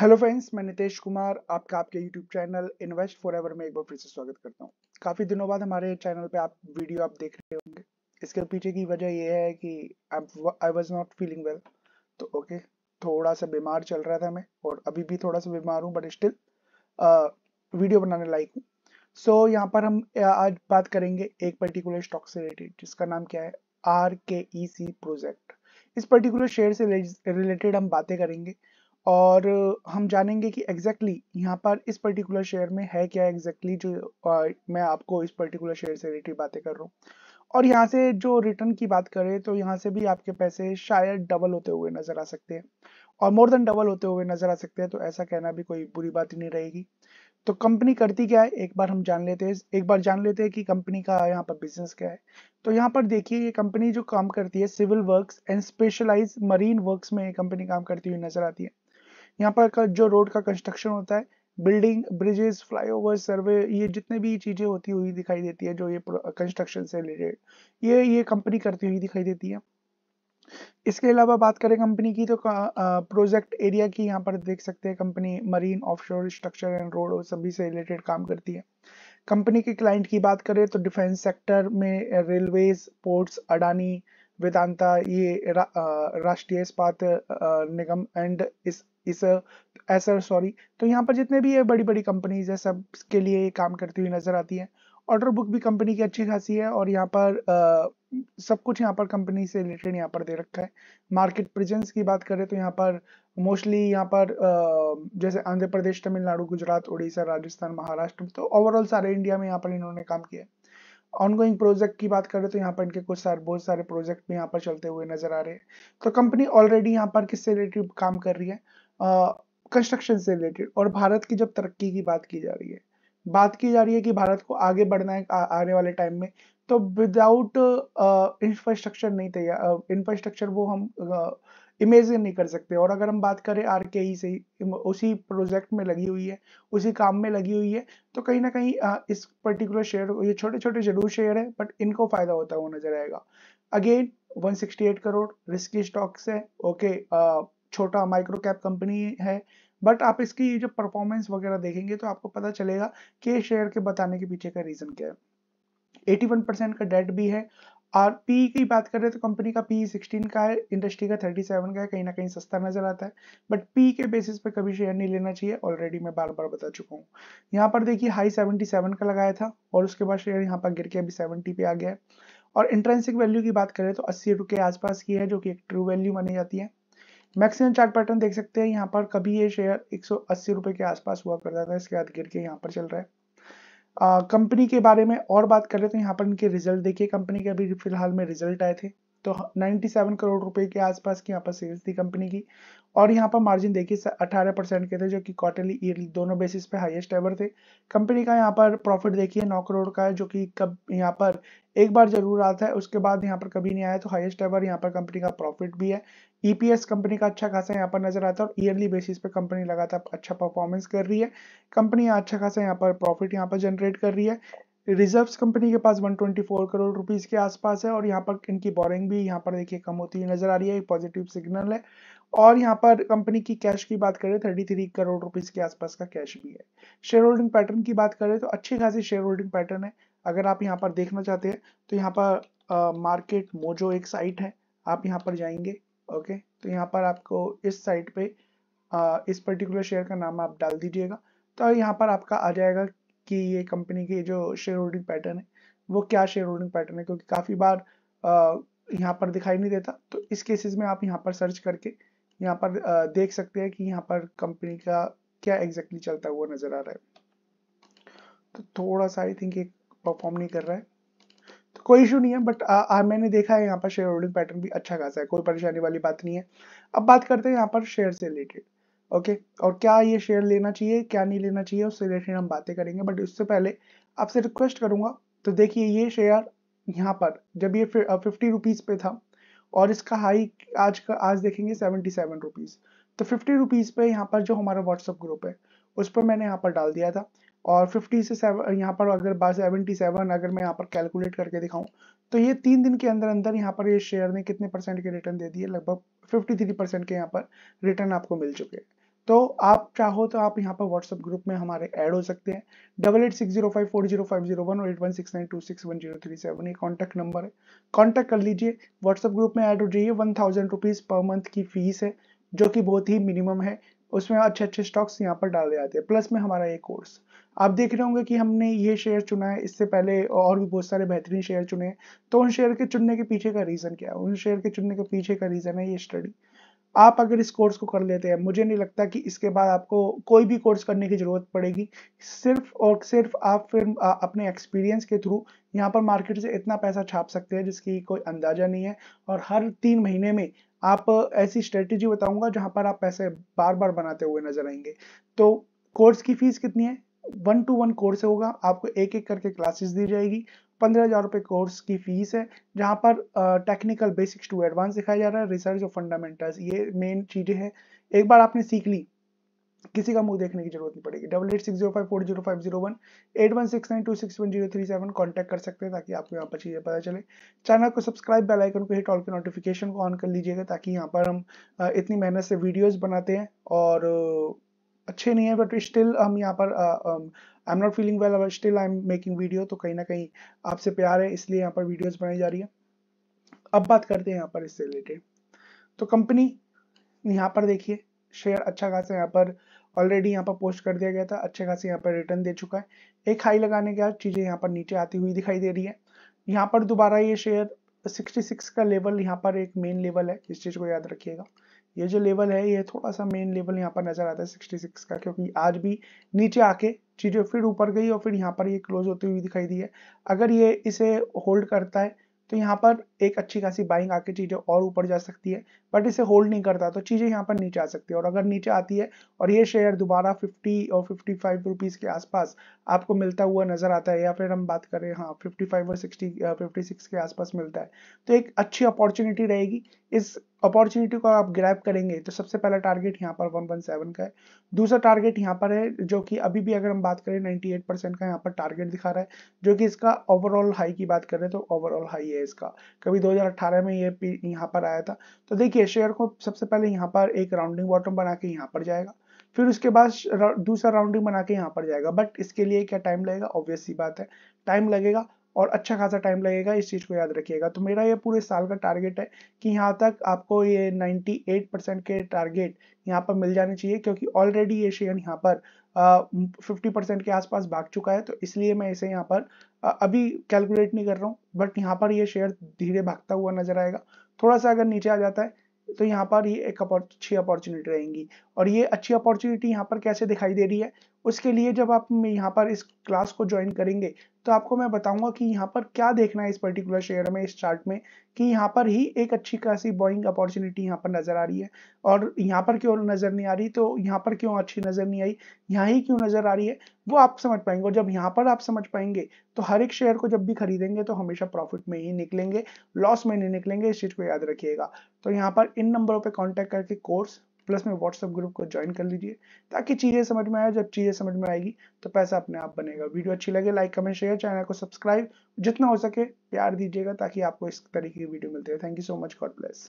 Hello friends मैं नितेश कुमार आपका आपके यूट्यूब चैनल इन्वेस्ट फॉरएवर में एक बार फिर से स्वागत करता हूँ काफ़ी दिनों बाद हमारे चैनल पे आप वीडियो आप देख रहे होंगे इसके पीछे की वजह यह है कि I was not feeling well तो ओके थोड़ा सा बीमार चल रहा था मैं और अभी भी थोड़ा सा बीमार हूँ बट स्टिल वीडियो बनाने लाइक हूँ सो so, यहाँ पर हम आज बात करेंगे एक पर्टिकुलर स्टॉक से रिलेटेड जिसका नाम क्या है R K E C project इस पर्टिकुलर शेयर से रिलेटेड हम बातें करेंगे और हम जानेंगे कि एग्जैक्टली exactly यहाँ पर इस पर्टिकुलर शेयर में है क्या एग्जैक्टली exactly जो मैं आपको इस पर्टिकुलर शेयर से रिलेटेड बातें कर रहा हूँ और यहाँ से जो रिटर्न की बात करें तो यहाँ से भी आपके पैसे शायद डबल होते हुए नजर आ सकते हैं और मोर देन डबल होते हुए नजर आ सकते हैं तो ऐसा कहना भी कोई बुरी बात नहीं रहेगी तो कंपनी करती क्या है एक बार हम जान लेते हैं एक बार जान लेते हैं कि कंपनी का यहाँ पर बिजनेस क्या है तो यहाँ पर देखिए ये कंपनी जो काम करती है civil works and specialise marine works में ये कंपनी काम करती हुई नजर आती है यहाँ पर का जो रोड का कंस्ट्रक्शन होता है बिल्डिंग ब्रिजेस फ्लाईओवर सर्वे ये जितने भी चीज़ें होती हुई दिखाई देती है जो ये कंस्ट्रक्शन से रिलेटेड ये ये कंपनी करती हुई दिखाई देती है इसके अलावा बात करें कंपनी की तो प्रोजेक्ट एरिया की यहाँ पर देख सकते हैं company marine offshore structure and road और सभी से रिलेटेड काम करती है कंपनी के क्लाइंट की बात करें तो डिफेंस सेक्टर में रेलवेज पोर्ट्स अडानी वेदांता ये रा, राष्ट्रीय इस्पात निगम एंड इस इस एसर सॉरी तो यहाँ पर जितने भी ये बड़ी बड़ी कंपनीज है सब के लिए ये काम करती हुई नजर आती है ऑर्डर बुक भी कंपनी की अच्छी खासी है और यहाँ पर आ, सब कुछ यहाँ पर कंपनी से रिलेटेड यहाँ पर दे रखा है मार्केट प्रेजेंस की बात करें तो यहाँ पर मोस्टली यहाँ पर आ, जैसे आंध्र प्रदेश तमिलनाडु गुजरात उड़ीसा राजस्थान महाराष्ट्र तो ओवरऑल सारे इंडिया में यहाँ पर इन्होंने काम किया है ऑनगोइंग प्रोजेक्ट की बात करें तो यहाँ पर इनके कुछ सारे बहुत सारे प्रोजेक्ट भी यहाँ पर चलते हुए नजर आ रहे हैं तो कंपनी ऑलरेडी यहाँ पर किससे रिलेटेड काम कर रही है कंस्ट्रक्शन से रिलेटेड और भारत की जब तरक्की की बात की जा रही है बात की जा रही है कि भारत को आगे बढ़ना है आ, आने वाले टाइम में तो विदाउट इंफ्रास्ट्रक्चर नहीं तैयार इंफ्रास्ट्रक्चर वो हम इमेजिन नहीं कर सकते और अगर हम बात करें आर के ई से उसी प्रोजेक्ट में लगी हुई है उसी काम में लगी हुई है तो कहीं ना कहीं आ, इस पर्टिकुलर शेयर ये छोटे छोटे जरूर शेयर है बट इनको फायदा होता हुआ नजर आएगा अगेन 168 करोड़ रिस्की स्टॉक्स है ओके okay, छोटा माइक्रो कैप कंपनी है बट आप इसकी जो परफॉर्मेंस वगैरह देखेंगे तो आपको पता चलेगा कि शेयर के बताने के पीछे का रीजन क्या है 81 परसेंट का डेट भी है और पी की बात करें तो कंपनी का पी 16 का है इंडस्ट्री का 37 का है कहीं ना कहीं सस्ता नजर आता है बट पी के बेसिस पे कभी शेयर नहीं लेना चाहिए ऑलरेडी मैं बार बार बता चुका हूँ यहाँ पर देखिए हाई 77 का लगाया था और उसके बाद शेयर यहाँ पर गिर के अभी 70 पे आ गया है और इंट्रेंसिक वैल्यू की बात करें तो अस्सी के आसपास की है जो कि एक ट्रू वैल्यू मानी जाती है मैक्सिमम चार्ट पैटर्न देख सकते हैं यहाँ पर कभी ये शेयर एक रुपए के आसपास हुआ करता था इसके बाद गिर के यहाँ पर चल रहा है कंपनी के बारे में और बात करें तो यहाँ पर इनके रिजल्ट देखिए कंपनी के अभी फिलहाल में रिजल्ट आए थे तो 97 करोड़ रुपए के आसपास की यहाँ पर सेल्स थी कंपनी की और यहाँ पर मार्जिन देखिए 18 परसेंट के थे जो कि क्वार्टरली ईयरली दोनों बेसिस पे हाईएस्ट एवर थे कंपनी का यहाँ पर प्रॉफिट देखिए 9 करोड़ का है जो कि कब यहाँ पर एक बार जरूर आता है उसके बाद यहाँ पर कभी नहीं आया तो हाईएस्ट एवर यहाँ पर कंपनी का प्रॉफिट भी है ईपीएस e कंपनी का अच्छा खासा यहाँ पर नजर आता है और ईयरली बेसिस पे कंपनी लगातार अच्छा परफॉर्मेंस कर रही है कंपनी अच्छा खासा यहाँ पर प्रॉफिट यहाँ पर जनरेट कर रही है रिजर्व्स कंपनी के पास 124 करोड़ रुपीस के आसपास है और यहाँ पर इनकी बोरिंग भी यहाँ पर देखिए कम होती हुई नजर आ रही है एक पॉजिटिव सिग्नल है और यहाँ पर कंपनी की कैश की बात करें थर्टी थ्री करोड़ रुपीस के आसपास का कैश भी है शेयर होल्डिंग पैटर्न की बात करें तो अच्छी खासी शेयर होल्डिंग पैटर्न है अगर आप यहाँ पर देखना चाहते हैं तो यहाँ पर मार्केट मोजो एक साइट है आप यहाँ पर जाएंगे ओके तो यहाँ पर आपको इस साइट पे आ, इस पर्टिकुलर शेयर का नाम आप डाल दीजिएगा तो यहाँ पर आपका आ जाएगा कि ये कंपनी की जो शेयर होल्डिंग पैटर्न है वो क्या शेयर होल्डिंग पैटर्न है क्योंकि काफ़ी बार यहाँ पर दिखाई नहीं देता तो इस केसेस में आप यहाँ पर सर्च करके यहाँ पर देख सकते हैं कि यहाँ पर कंपनी का क्या एग्जैक्टली चलता हुआ नज़र आ रहा है तो थोड़ा सा आई थिंक परफॉर्म नहीं कर रहा है तो कोई इशू नहीं है बट आ, आ, मैंने देखा है यहाँ पर शेयर होल्डिंग पैटर्न भी अच्छा खासा है कोई परेशानी वाली बात नहीं है अब बात करते हैं यहाँ पर शेयर से रिलेटेड ओके okay? और क्या ये शेयर लेना चाहिए क्या नहीं लेना चाहिए उससे रिलेटेड हम बातें करेंगे बट उससे पहले आपसे रिक्वेस्ट करूंगा तो देखिए ये शेयर यहाँ पर जब ये फिफ्टी रुपीज़ पे था और इसका हाई आज का आज देखेंगे सेवेंटी सेवन रुपीज़ तो फिफ्टी रुपीज़ पे यहाँ पर जो हमारा व्हाट्सअप ग्रुप है उस पर मैंने यहाँ पर डाल दिया था और फिफ्टी से सेवन यहाँ पर अगर सेवेंटी सेवन अगर मैं यहाँ पर कैलकुलेट करके दिखाऊँ तो ये तीन दिन के अंदर अंदर यहाँ पर ये शेयर ने कितने परसेंट के रिटर्न दे दिए लगभग फिफ्टी थ्री परसेंट के यहाँ पर रिटर्न आपको मिल चुके हैं तो आप चाहो तो आप यहाँ पर व्हाट्सएप ग्रुप में हमारे ऐड हो सकते हैं double eight six zero five four zero five zero one और eight one six nine two six one zero three seven ये कॉन्टैक्ट नंबर है कॉन्टैक्ट कर लीजिए व्हाट्सएप ग्रुप में ऐड हो जाइए वन थाउजेंड रुपीज़ पर मंथ की फीस है जो कि बहुत ही मिनिमम है उसमें अच्छे अच्छे स्टॉक्स यहाँ पर डाले जाते हैं प्लस में हमारा ये कोर्स आप देख रहे होंगे कि हमने ये शेयर चुना है इससे पहले और भी बहुत सारे बेहतरीन शेयर चुने हैं तो उन शेयर के चुनने के पीछे का रीज़न क्या है उन शेयर के चुनने के पीछे का रीज़न है ये स्टडी आप अगर इस कोर्स को कर लेते हैं मुझे नहीं लगता कि इसके बाद आपको कोई भी कोर्स करने की ज़रूरत पड़ेगी सिर्फ और सिर्फ आप फिर अपने एक्सपीरियंस के थ्रू यहाँ पर मार्केट से इतना पैसा छाप सकते हैं जिसकी कोई अंदाज़ा नहीं है और हर तीन महीने में आप ऐसी स्ट्रेटेजी बताऊंगा जहाँ पर आप पैसे बार बार बनाते हुए नजर आएंगे तो कोर्स की फीस कितनी है वन टू वन कोर्स होगा आपको एक एक करके क्लासेस दी जाएगी पंद्रह हज़ार रुपए कोर्स की फीस है जहां पर टेक्निकल बेसिक्स टू एडवांस दिखाया जा रहा है रिसर्च और फंडामेंटल्स ये मेन चीज़ें हैं एक बार आपने सीख ली किसी का मुंह देखने की जरूरत नहीं पड़ेगी double eight six zero five four zero five zero one eight one six nine two six one zero three seven contact कर सकते हैं ताकि आपको यहाँ पर चीज़ें पता चले चैनल को सब्सक्राइब बेल आइकन को हिट ऑल के नोटिफिकेशन को ऑन कर लीजिएगा ताकि यहाँ पर हम इतनी मेहनत से वीडियोज़ बनाते हैं और अच्छे नहीं है बट स्टिल हम यहाँ पर I am not feeling well our still I am making video तो कहीं ना कहीं आपसे प्यार है इसलिए यहाँ पर वीडियोज बनाई जा रही है अब बात करते हैं यहाँ पर इससे रिलेटेड तो कंपनी यहाँ पर देखिए शेयर अच्छा खासा यहाँ पर ऑलरेडी यहाँ पर पोस्ट कर दिया गया था अच्छे खासे यहाँ पर रिटर्न दे चुका है एक हाई लगाने के बाद चीज़ें यहाँ पर नीचे आती हुई दिखाई दे रही है यहाँ पर दोबारा ये शेयर 66 का लेवल यहाँ पर एक मेन लेवल है इस चीज़ को याद रखिएगा ये जो लेवल है ये थोड़ा सा मेन लेवल यहाँ पर नजर आता है 66 का क्योंकि आज भी नीचे आके चीज़ें फिर ऊपर गई और फिर यहाँ पर ये क्लोज होती हुई दिखाई दी है अगर ये इसे होल्ड करता है तो यहाँ पर एक अच्छी खासी बाइंग आके चीज़ें और ऊपर जा सकती है बट इसे होल्ड नहीं करता तो चीज़ें यहाँ पर नीचे आ सकती है और अगर नीचे आती है और ये शेयर दोबारा 50 और 55 फाइव रुपीज़ के आसपास आपको मिलता हुआ नज़र आता है या फिर हम बात करें हाँ 55 और 60 56 के आसपास मिलता है तो एक अच्छी अपॉर्चुनिटी रहेगी इस अपॉर्चुनिटी को आप ग्रैप करेंगे तो सबसे पहला टारगेट यहाँ पर 117 का है दूसरा टारगेट यहाँ पर है जो कि अभी भी अगर हम बात करें 98 परसेंट का यहाँ पर टारगेट दिखा रहा है जो कि इसका ओवरऑल हाई की बात कर रहे हैं तो ओवरऑल हाई है इसका कभी 2018 में ये यहाँ पर आया था तो देखिए शेयर को सबसे पहले यहाँ पर एक राउंडिंग बॉटम बना के यहाँ पर जाएगा फिर उसके बाद दूसरा राउंडिंग बना के यहाँ पर जाएगा बट इसके लिए क्या टाइम लगेगा ऑब्वियस सी बात है टाइम लगेगा और अच्छा खासा टाइम लगेगा इस चीज़ को याद रखिएगा तो मेरा ये पूरे साल का टारगेट है कि यहाँ तक आपको ये 98 परसेंट के टारगेट यहाँ पर मिल जाने चाहिए क्योंकि ऑलरेडी ये शेयर यहाँ पर फिफ्टी परसेंट के आसपास भाग चुका है तो इसलिए मैं इसे यहाँ पर आ, अभी कैलकुलेट नहीं कर रहा हूँ बट यहाँ पर ये शेयर धीरे भागता हुआ नजर आएगा थोड़ा सा अगर नीचे आ जाता है तो यहाँ पर ये एक अच्छी अपॉर्चुनिटी रहेंगी और ये अच्छी अपॉर्चुनिटी यहाँ पर कैसे दिखाई दे रही है उसके लिए जब आप यहाँ पर इस क्लास को ज्वाइन करेंगे तो आपको मैं बताऊंगा कि यहाँ पर क्या देखना है इस पर्टिकुलर शेयर में इस चार्ट में कि यहाँ पर ही एक अच्छी खासी बॉइंग अपॉर्चुनिटी यहाँ पर नज़र आ रही है और यहाँ पर क्यों नज़र नहीं आ रही तो यहाँ पर क्यों अच्छी नज़र नहीं आई यहाँ ही क्यों नज़र आ रही है वो आप समझ पाएंगे और जब यहाँ पर आप समझ पाएंगे तो हर एक शेयर को जब भी खरीदेंगे तो हमेशा प्रॉफिट में ही निकलेंगे लॉस में नहीं निकलेंगे इस चीज़ को याद रखिएगा तो यहाँ पर इन नंबरों पर कॉन्टेक्ट करके कोर्स प्लस में व्हाट्सएप ग्रुप को ज्वाइन कर लीजिए ताकि चीज़ें समझ में आए जब चीज़ें समझ में आएगी तो पैसा अपने आप बनेगा वीडियो अच्छी लगे लाइक कमेंट शेयर चैनल को सब्सक्राइब जितना हो सके प्यार दीजिएगा ताकि आपको इस तरीके की वीडियो मिलती है thank you so much God bless